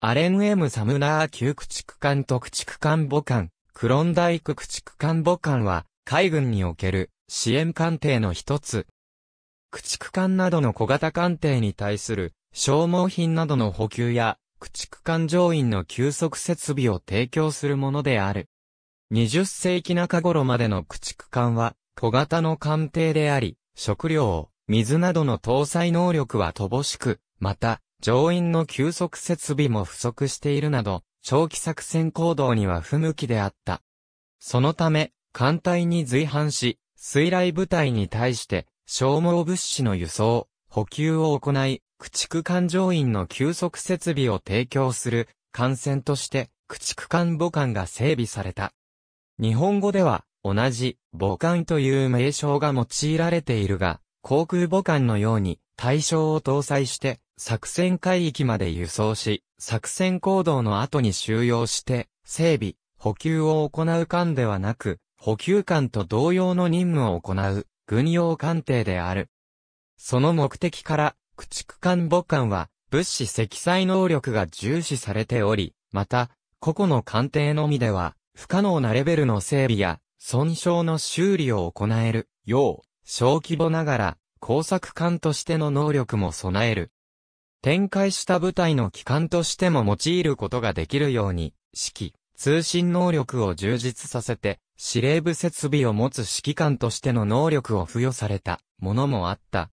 アレン・エム・サムナー級駆逐艦特駆逐艦母艦、クロンダイク駆逐艦母艦は、海軍における支援艦艇の一つ。駆逐艦などの小型艦艇に対する消耗品などの補給や、駆逐艦乗員の休息設備を提供するものである。20世紀中頃までの駆逐艦は、小型の艦艇であり、食料、水などの搭載能力は乏しく、また、乗員の休息設備も不足しているなど、長期作戦行動には不向きであった。そのため、艦隊に随伴し、水雷部隊に対して、消耗物資の輸送、補給を行い、駆逐艦乗員の休息設備を提供する、艦船として、駆逐艦母艦が整備された。日本語では、同じ、母艦という名称が用いられているが、航空母艦のように、対象を搭載して、作戦海域まで輸送し、作戦行動の後に収容して、整備、補給を行う艦ではなく、補給艦と同様の任務を行う、軍用艦艇である。その目的から、駆逐艦母艦は、物資積載能力が重視されており、また、個々の艦艇のみでは、不可能なレベルの整備や、損傷の修理を行える、よう、小規模ながら、工作艦としての能力も備える。展開した部隊の機関としても用いることができるように、指揮、通信能力を充実させて、司令部設備を持つ指揮官としての能力を付与されたものもあった。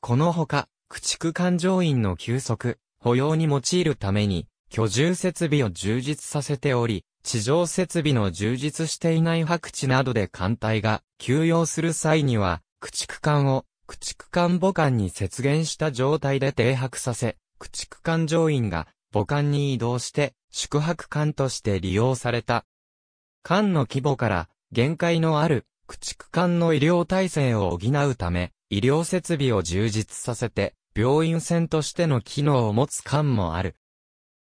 このほか、駆逐艦乗員の休息、保養に用いるために、居住設備を充実させており、地上設備の充実していない白地などで艦隊が休養する際には、駆逐艦を駆逐艦母艦に接舷した状態で停泊させ、駆逐艦乗員が母艦に移動して宿泊艦として利用された。艦の規模から限界のある駆逐艦の医療体制を補うため、医療設備を充実させて、病院船としての機能を持つ艦もある。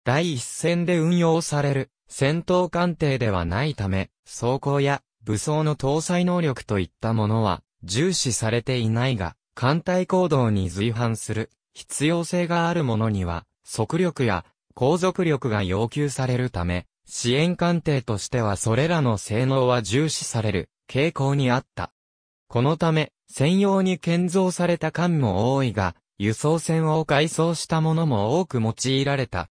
第一線で運用される戦闘艦艇ではないため、装甲や武装の搭載能力といったものは重視されていないが、艦隊行動に随伴する必要性があるものには、速力や航続力が要求されるため、支援艦艇としてはそれらの性能は重視される傾向にあった。このため、専用に建造された艦も多いが、輸送船を改装したものも多く用いられた。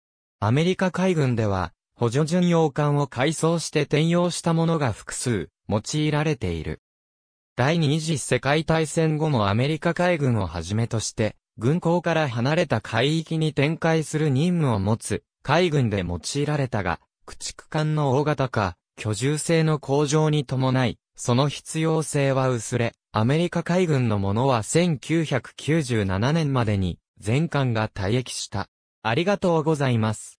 アメリカ海軍では、補助巡洋艦を改装して転用したものが複数、用いられている。第二次世界大戦後もアメリカ海軍をはじめとして、軍港から離れた海域に展開する任務を持つ、海軍で用いられたが、駆逐艦の大型化、居住性の向上に伴い、その必要性は薄れ、アメリカ海軍のものは1997年までに、全艦が退役した。ありがとうございます。